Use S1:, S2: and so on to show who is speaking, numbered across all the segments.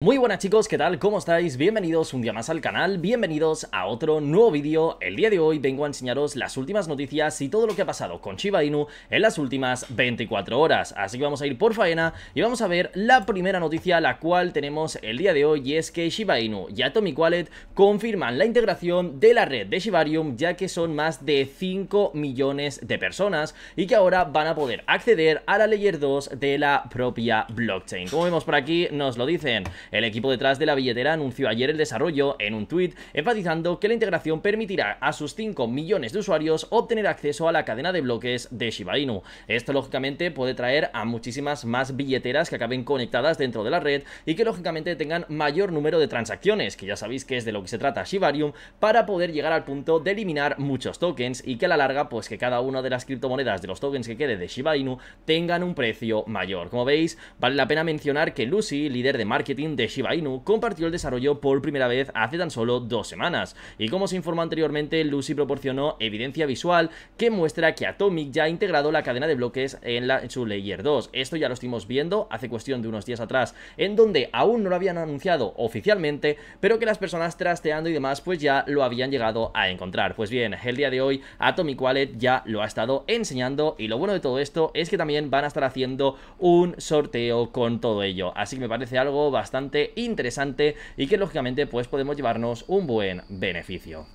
S1: Muy buenas chicos, ¿qué tal? ¿Cómo estáis? Bienvenidos un día más al canal, bienvenidos a otro nuevo vídeo. El día de hoy vengo a enseñaros las últimas noticias y todo lo que ha pasado con Shiba Inu en las últimas 24 horas. Así que vamos a ir por faena y vamos a ver la primera noticia la cual tenemos el día de hoy y es que Shiba Inu y Atomic Wallet confirman la integración de la red de Shibarium ya que son más de 5 millones de personas y que ahora van a poder acceder a la Layer 2 de la propia blockchain. Como vemos por aquí, nos lo dicen el equipo detrás de la billetera anunció ayer el desarrollo en un tuit, enfatizando que la integración permitirá a sus 5 millones de usuarios obtener acceso a la cadena de bloques de Shiba Inu. Esto lógicamente puede traer a muchísimas más billeteras que acaben conectadas dentro de la red y que lógicamente tengan mayor número de transacciones, que ya sabéis que es de lo que se trata Shibarium, para poder llegar al punto de eliminar muchos tokens y que a la larga pues que cada una de las criptomonedas de los tokens que quede de Shiba Inu tengan un precio mayor. Como veis, vale la pena mencionar que Lucy, líder de marketing de Shiba Inu compartió el desarrollo por primera vez hace tan solo dos semanas, y como se informó anteriormente, Lucy proporcionó evidencia visual que muestra que Atomic ya ha integrado la cadena de bloques en, la, su Layer 2. Esto ya lo estuvimos viendo hace cuestión de unos días atrás, en donde aún no lo habían anunciado oficialmente, pero que las personas trasteando y demás pues ya lo habían llegado a encontrar. Pues bien, el día de hoy Atomic Wallet ya lo ha estado enseñando y lo bueno de todo esto es que también van a estar haciendo un sorteo con todo ello. Así que me parece algo bastante interesante y que lógicamente pues podemos llevarnos un buen beneficio.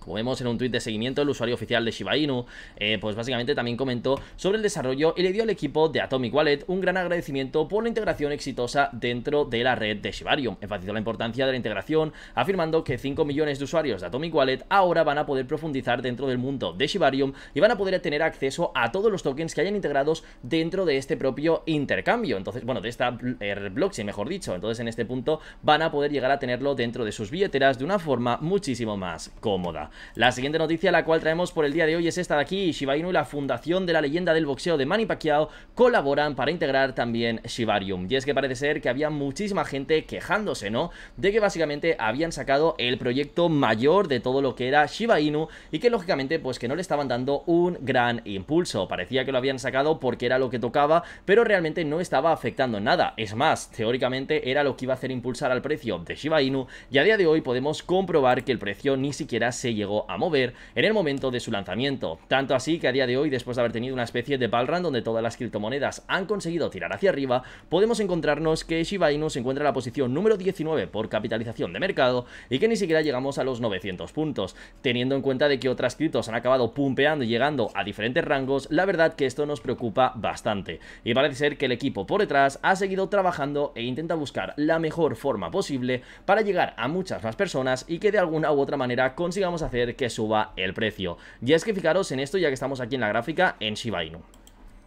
S1: Como vemos en un tuit de seguimiento, el usuario oficial de Shiba Inu, eh, pues básicamente también comentó sobre el desarrollo y le dio al equipo de Atomic Wallet un gran agradecimiento por la integración exitosa dentro de la red de Shibarium. Enfatizó la importancia de la integración, afirmando que 5 millones de usuarios de Atomic Wallet ahora van a poder profundizar dentro del mundo de Shibarium y van a poder tener acceso a todos los tokens que hayan integrados dentro de este propio intercambio. Entonces, bueno, de esta eh, blockchain, mejor dicho. Entonces, en este punto van a poder llegar a tenerlo dentro de sus billeteras de una forma muchísimo más cómoda. La siguiente noticia la cual traemos por el día de hoy es esta de aquí. Shiba Inu y la fundación de la leyenda del boxeo de Manny Pacquiao colaboran para integrar también Shibarium. Y es que parece ser que había muchísima gente quejándose, ¿no? De que básicamente habían sacado el proyecto mayor de todo lo que era Shiba Inu y que lógicamente pues que no le estaban dando un gran impulso. Parecía que lo habían sacado porque era lo que tocaba, pero realmente no estaba afectando nada. Es más, teóricamente era lo que iba a hacer impulsar al precio de Shiba Inu y a día de hoy podemos comprobar que el precio ni siquiera se llegó a mover en el momento de su lanzamiento. Tanto así que a día de hoy, después de haber tenido una especie de run donde todas las criptomonedas han conseguido tirar hacia arriba, podemos encontrarnos que Shiba Inu se encuentra en la posición número 19 por capitalización de mercado y que ni siquiera llegamos a los 900 puntos. Teniendo en cuenta de que otras criptos han acabado pumpeando y llegando a diferentes rangos, la verdad que esto nos preocupa bastante. Y parece ser que el equipo por detrás ha seguido trabajando e intenta buscar la mejor forma posible para llegar a muchas más personas y que de alguna u otra manera consigamos hacer hacer que suba el precio. Y es que fijaros en esto, ya que estamos aquí en la gráfica, en Shiba Inu.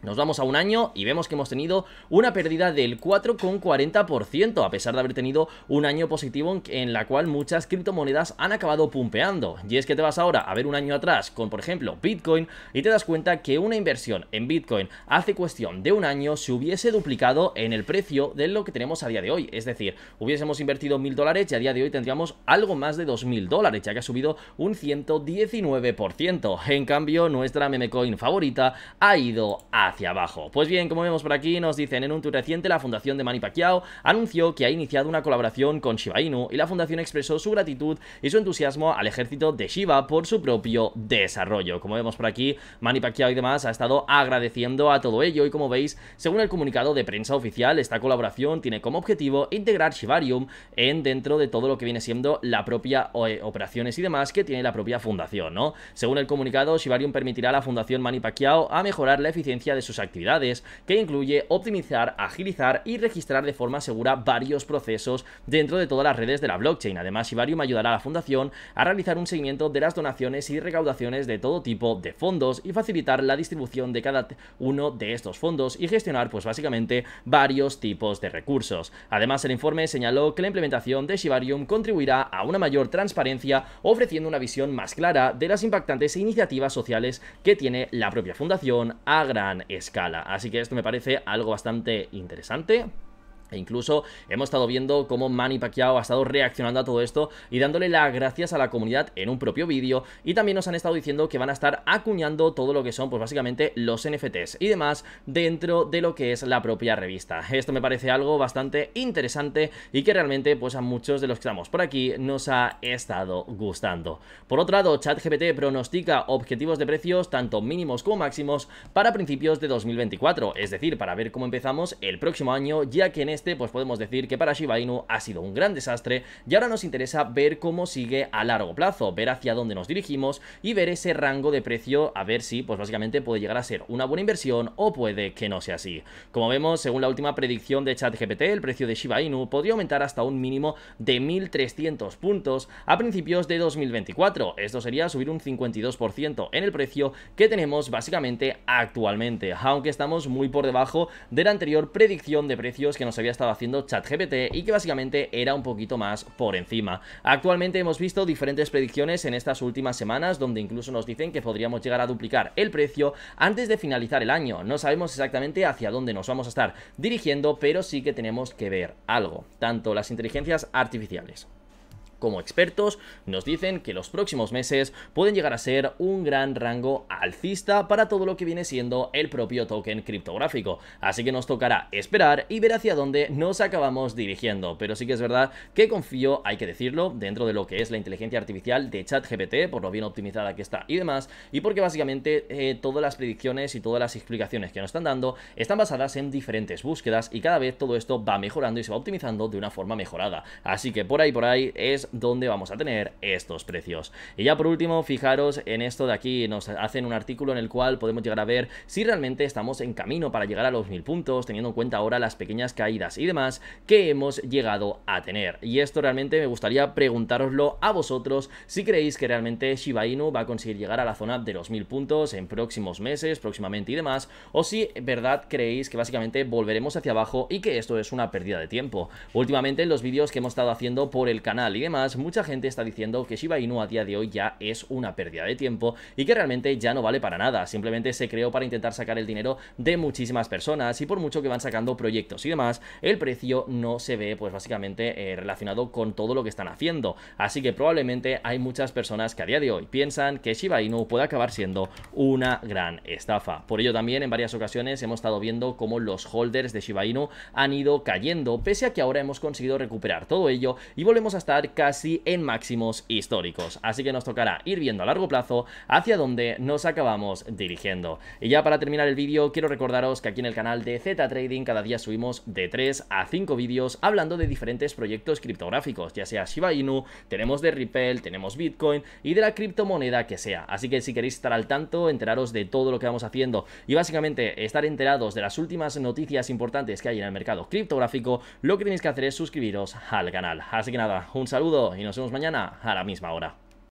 S1: Nos vamos a un año y vemos que hemos tenido una pérdida del 4,40% a pesar de haber tenido un año positivo en la cual muchas criptomonedas han acabado pumpeando. Y es que te vas ahora a ver un año atrás con por ejemplo Bitcoin y te das cuenta que una inversión en Bitcoin hace cuestión de un año se hubiese duplicado en el precio de lo que tenemos a día de hoy. Es decir, hubiésemos invertido 1000 dólares y a día de hoy tendríamos algo más de 2000 dólares ya que ha subido un 119%. En cambio nuestra memecoin favorita ha ido a hacia abajo. Pues bien, como vemos por aquí, nos dicen en un tuit reciente, la fundación de Mani Pacquiao anunció que ha iniciado una colaboración con Shiba Inu y la fundación expresó su gratitud y su entusiasmo al ejército de Shiba por su propio desarrollo. Como vemos por aquí, Mani Pacquiao y demás ha estado agradeciendo a todo ello y como veis, según el comunicado de prensa oficial, esta colaboración tiene como objetivo integrar Shibarium en dentro de todo lo que viene siendo la propia eh, operaciones y demás que tiene la propia fundación, ¿no? Según el comunicado, Shibarium permitirá a la fundación Mani Pacquiao a mejorar la eficiencia de sus actividades, que incluye optimizar, agilizar y registrar de forma segura varios procesos dentro de todas las redes de la blockchain. Además, Ibarium ayudará a la fundación a realizar un seguimiento de las donaciones y recaudaciones de todo tipo de fondos y facilitar la distribución de cada uno de estos fondos y gestionar pues básicamente varios tipos de recursos. Además, el informe señaló que la implementación de Shibarium contribuirá a una mayor transparencia ofreciendo una visión más clara de las impactantes iniciativas sociales que tiene la propia fundación a gran escala. Así que esto me parece algo bastante interesante e incluso hemos estado viendo cómo Manny Pacquiao ha estado reaccionando a todo esto y dándole las gracias a la comunidad en un propio vídeo. Y también nos han estado diciendo que van a estar acuñando todo lo que son, pues básicamente, los NFTs y demás dentro de lo que es la propia revista. Esto me parece algo bastante interesante y que realmente, pues a muchos de los que estamos por aquí nos ha estado gustando. Por otro lado, ChatGPT pronostica objetivos de precios tanto mínimos como máximos para principios de 2024, es decir, para ver cómo empezamos el próximo año, ya que en este este, pues podemos decir que para Shiba Inu ha sido un gran desastre y ahora nos interesa ver cómo sigue a largo plazo, ver hacia dónde nos dirigimos y ver ese rango de precio a ver si, pues básicamente puede llegar a ser una buena inversión o puede que no sea así. Como vemos, según la última predicción de ChatGPT, el precio de Shiba Inu podría aumentar hasta un mínimo de 1.300 puntos a principios de 2024. Esto sería subir un 52% en el precio que tenemos básicamente actualmente, aunque estamos muy por debajo de la anterior predicción de precios que nos había estaba haciendo ChatGPT y que básicamente era un poquito más por encima. Actualmente hemos visto diferentes predicciones en estas últimas semanas donde incluso nos dicen que podríamos llegar a duplicar el precio antes de finalizar el año. No sabemos exactamente hacia dónde nos vamos a estar dirigiendo, pero sí que tenemos que ver algo, tanto las inteligencias artificiales como expertos nos dicen que los próximos meses pueden llegar a ser un gran rango alcista para todo lo que viene siendo el propio token criptográfico. Así que nos tocará esperar y ver hacia dónde nos acabamos dirigiendo. Pero sí que es verdad que confío, hay que decirlo, dentro de lo que es la inteligencia artificial de ChatGPT, por lo bien optimizada que está y demás, y porque básicamente eh, todas las predicciones y todas las explicaciones que nos están dando están basadas en diferentes búsquedas y cada vez todo esto va mejorando y se va optimizando de una forma mejorada. Así que por ahí, por ahí es dónde vamos a tener estos precios. Y ya por último, fijaros en esto de aquí, nos hacen un artículo en el cual podemos llegar a ver si realmente estamos en camino para llegar a los 1000 puntos, teniendo en cuenta ahora las pequeñas caídas y demás que hemos llegado a tener. Y esto realmente me gustaría preguntaroslo a vosotros si creéis que realmente Shiba Inu va a conseguir llegar a la zona de los 1000 puntos en próximos meses, próximamente y demás, o si verdad creéis que básicamente volveremos hacia abajo y que esto es una pérdida de tiempo. Últimamente en los vídeos que hemos estado haciendo por el canal y demás, mucha gente está diciendo que Shiba Inu a día de hoy ya es una pérdida de tiempo y que realmente ya no vale para nada, simplemente se creó para intentar sacar el dinero de muchísimas personas y por mucho que van sacando proyectos y demás, el precio no se ve pues básicamente eh, relacionado con todo lo que están haciendo. Así que probablemente hay muchas personas que a día de hoy piensan que Shiba Inu puede acabar siendo una gran estafa. Por ello también en varias ocasiones hemos estado viendo cómo los holders de Shiba Inu han ido cayendo, pese a que ahora hemos conseguido recuperar todo ello y volvemos a estar casi en máximos históricos. Así que nos tocará ir viendo a largo plazo hacia dónde nos acabamos dirigiendo. Y ya para terminar el vídeo, quiero recordaros que aquí en el canal de Z Trading cada día subimos de 3 a 5 vídeos hablando de diferentes proyectos criptográficos, ya sea Shiba Inu, tenemos de Ripple, tenemos Bitcoin y de la criptomoneda que sea. Así que si queréis estar al tanto, enteraros de todo lo que vamos haciendo y básicamente estar enterados de las últimas noticias importantes que hay en el mercado criptográfico, lo que tenéis que hacer es suscribiros al canal. Así que nada, un saludo y nos vemos mañana a la misma hora.